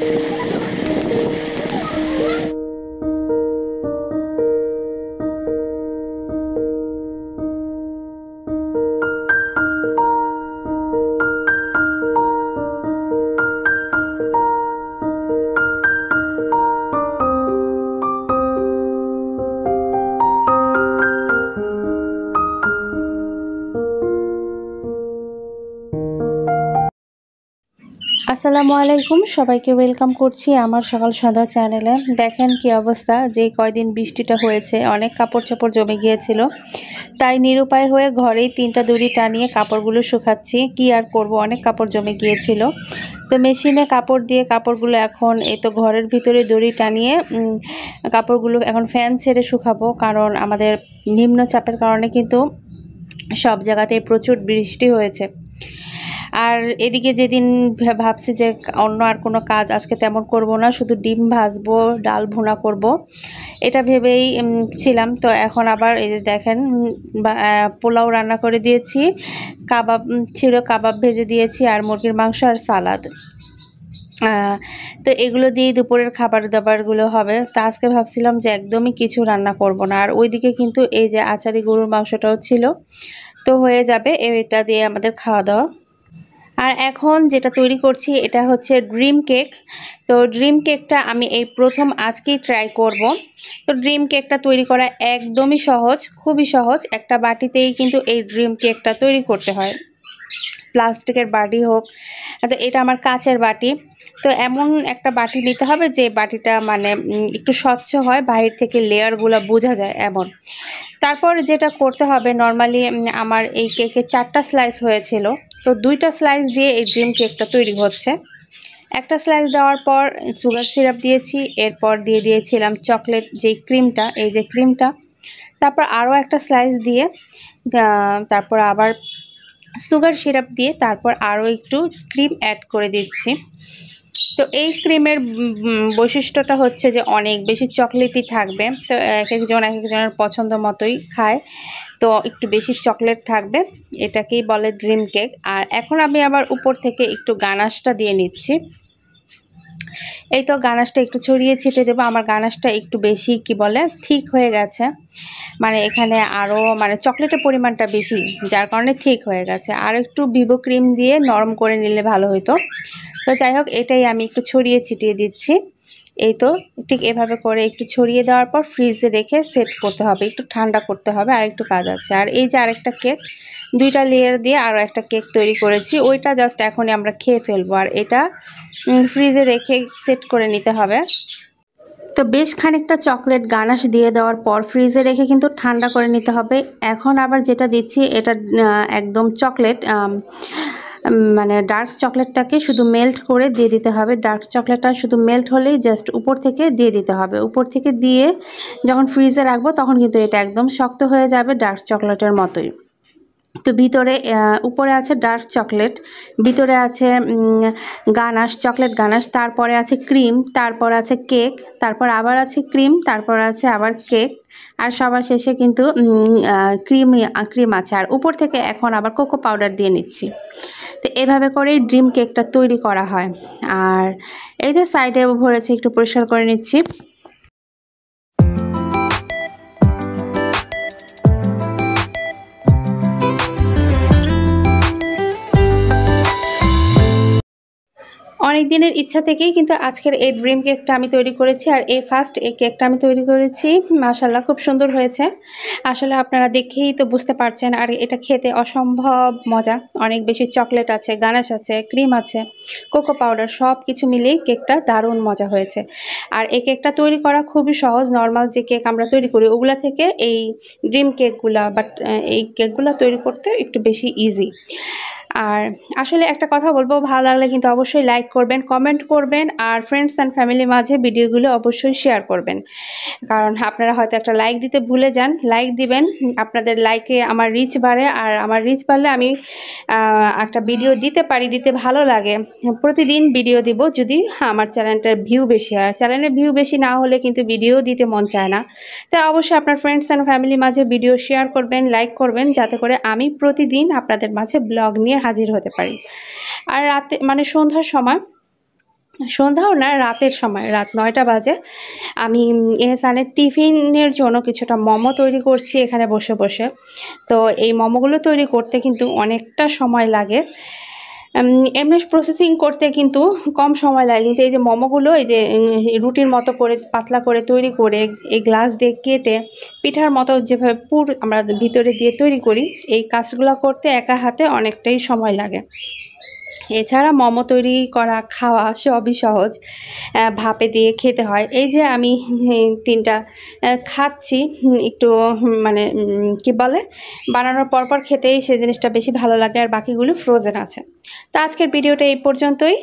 Thank you. আসসালামু আলাইকুম সবাইকে ওয়েলকাম করছি আমার সকাল সন্ধ্যা চ্যানেলে দেখেন কি অবস্থা যে কয়দিন বৃষ্টিটা হয়েছে অনেক কাপড় চাপড় জমে গিয়েছিল তাই নিরুপায় হয়ে ঘরেই তিনটা দড়ি টানিয়ে কাপড়গুলো শুকাচ্ছি কি আর করব অনেক কাপড় জমে গিয়েছিল তো মেশিনে কাপড় দিয়ে কাপড়গুলো এখন এই তো ঘরের ভিতরে দড়ি টানিয়ে কাপড়গুলো এখন ফ্যান ছেড়ে শুকাবো কারণ আমাদের নিম্নচাপের কারণে কিন্তু সব জায়গাতে প্রচুর বৃষ্টি হয়েছে আর এদিকে যেদিন ভাবছি যে অন্য আর কোনো কাজ আজকে তেমন করব না শুধু ডিম ভাজবো ডাল ভুনা করব। এটা ভেবেই ছিলাম তো এখন আবার এই যে দেখেন পোলাও রান্না করে দিয়েছি কাবাব ছিল কাবাব ভেজে দিয়েছি আর মুরগির মাংস আর সালাদ তো এগুলো দিয়ে দুপুরের খাবার দাবারগুলো হবে তা আজকে ভাবছিলাম যে একদমই কিছু রান্না করব না আর ওইদিকে কিন্তু এই যে আচারি গরুর মাংসটাও ছিল তো হয়ে যাবে এটা দিয়ে আমাদের খাওয়া দাওয়া আর এখন যেটা তৈরি করছি এটা হচ্ছে ড্রিম কেক তো ড্রিম কেকটা আমি এই প্রথম আজকেই ট্রাই করব তো ড্রিম কেকটা তৈরি করা একদমই সহজ খুবই সহজ একটা বাটিতেই কিন্তু এই ড্রিম কেকটা তৈরি করতে হয় প্লাস্টিকের বাটি হোক তো আচ্ছা, এটা আমার কাঁচের বাটি তো এমন একটা বাটি নিতে হবে যে বাটিটা মানে একটু স্বচ্ছ হয় বাহির থেকে লেয়ারগুলো বোঝা যায় এমন তারপর যেটা করতে হবে নর্মালি আমার এই কেকে চারটা স্লাইস হয়েছিল তো দুইটা স্লাইস দিয়ে এই ড্রিম কেকটা তৈরি হচ্ছে একটা স্লাইস দেওয়ার পর সুগার সিরাপ দিয়েছি এরপর দিয়ে দিয়েছিলাম চকলেট যেই ক্রিমটা এই যে ক্রিমটা তারপর আরও একটা স্লাইস দিয়ে তারপর আবার সুগার সিরাপ দিয়ে তারপর আরও একটু ক্রিম অ্যাড করে দিচ্ছি তো এই ক্রিমের বৈশিষ্ট্যটা হচ্ছে যে অনেক বেশি চকলেটই থাকবে তো এক একজন এক একজনের পছন্দ মতোই খায় তো একটু বেশি চকলেট থাকবে এটাকেই বলে ড্রিম কেক আর এখন আমি আবার উপর থেকে একটু গানাশটা দিয়ে নিচ্ছি এই তো গানাশটা একটু ছড়িয়ে ছিটে দেবো আমার গানাশটা একটু বেশি কি বলে ঠিক হয়ে গেছে মানে এখানে আরও মানে চকলেটের পরিমাণটা বেশি যার কারণে ঠিক হয়ে গেছে আর একটু ভিভো ক্রিম দিয়ে নরম করে নিলে ভালো হতো তো যাই হোক এটাই আমি একটু ছড়িয়ে ছিটিয়ে দিচ্ছি এই তো ঠিক এভাবে করে একটু ছড়িয়ে দেওয়ার পর ফ্রিজে রেখে সেট করতে হবে একটু ঠান্ডা করতে হবে আর একটু কাজ আছে আর এই যে আরেকটা কেক দুইটা লেয়ার দিয়ে আরও একটা কেক তৈরি করেছি ওইটা জাস্ট এখনই আমরা খেয়ে ফেলবো আর এটা ফ্রিজে রেখে সেট করে নিতে হবে তো বেশ খানিকটা চকলেট গানাস দিয়ে দেওয়ার পর ফ্রিজে রেখে কিন্তু ঠান্ডা করে নিতে হবে এখন আবার যেটা দিচ্ছি এটা একদম চকলেট মানে ডার্ক চকলেটটাকে শুধু মেল্ট করে দিয়ে দিতে হবে ডার্ক চকলেটটা শুধু মেল্ট হলেই জাস্ট উপর থেকে দিয়ে দিতে হবে উপর থেকে দিয়ে যখন ফ্রিজে রাখবো তখন কিন্তু এটা একদম শক্ত হয়ে যাবে ডার্ক চকলেটের মতোই তো ভিতরে উপরে আছে ডার্ক চকলেট ভিতরে আছে গানাস চকলেট গানাশ তারপরে আছে ক্রিম তারপর আছে কেক তারপর আবার আছে ক্রিম তারপর আছে আবার কেক আর সবার শেষে কিন্তু ক্রিম ক্রিম আছে আর উপর থেকে এখন আবার কোকো পাউডার দিয়ে নিচ্ছি তো এভাবে করেই ড্রিম কেকটা তৈরি করা হয় আর এই যে সাইডে ভরেছি একটু পরিষ্কার করে নিচ্ছি অনেক দিনের ইচ্ছা থেকেই কিন্তু আজকের এই ড্রিম কেকটা আমি তৈরি করেছি আর এই ফার্স্ট এই কেকটা আমি তৈরি করেছি মাশাল্লাহ খুব সুন্দর হয়েছে আসলে আপনারা দেখেই তো বুঝতে পারছেন আর এটা খেতে অসম্ভব মজা অনেক বেশি চকলেট আছে গানাশ আছে ক্রিম আছে কোকো পাউডার সব কিছু মিলে কেকটা দারুণ মজা হয়েছে আর এই কেকটা তৈরি করা খুবই সহজ নর্মাল যে কেক আমরা তৈরি করি ওগুলা থেকে এই ড্রিম কেকগুলা বাট এই কেকগুলা তৈরি করতে একটু বেশি ইজি আর আসলে একটা কথা বলবো ভালো লাগলে কিন্তু অবশ্যই লাইক করবেন কমেন্ট করবেন আর ফ্রেন্ডস অ্যান্ড ফ্যামিলির মাঝে ভিডিওগুলো অবশ্যই শেয়ার করবেন কারণ আপনারা হয়তো একটা লাইক দিতে ভুলে যান লাইক দিবেন আপনাদের লাইকে আমার রিচ বাড়ে আর আমার রিচ বাড়লে আমি একটা ভিডিও দিতে পারি দিতে ভালো লাগে প্রতিদিন ভিডিও দিব যদি আমার চ্যানেলটার ভিউ বেশি হয় চ্যানেলের ভিউ বেশি না হলে কিন্তু ভিডিও দিতে মন চায় না তাই অবশ্যই আপনার ফ্রেন্ডস অ্যান্ড ফ্যামিলির মাঝে ভিডিও শেয়ার করবেন লাইক করবেন যাতে করে আমি প্রতিদিন আপনাদের মাঝে ব্লগ নিয়ে হাজির হতে পারি আর রাতে মানে সন্ধ্যার সময় সন্ধ্যাও না রাতের সময় রাত নয়টা বাজে আমি এহসানের টিফিনের জন্য কিছুটা মোমো তৈরি করছি এখানে বসে বসে তো এই মোমোগুলো তৈরি করতে কিন্তু অনেকটা সময় লাগে এমনি প্রসেসিং করতে কিন্তু কম সময় লাগে কিন্তু এই যে মোমোগুলো এই যে রুটির মতো করে পাতলা করে তৈরি করে এই গ্লাস দিয়ে কেটে পিঠার মতো যেভাবে পুর আমরা ভিতরে দিয়ে তৈরি করি এই কাজগুলো করতে একা হাতে অনেকটাই সময় লাগে এছাড়া মোমো তৈরি করা খাওয়া সবই সহজ ভাপে দিয়ে খেতে হয় এই যে আমি তিনটা খাচ্ছি একটু মানে কি বলে বানানোর পরপর খেতেই সে জিনিসটা বেশি ভালো লাগে আর বাকিগুলো ফ্রোজেন আছে তো আজকের ভিডিওটা এই পর্যন্তই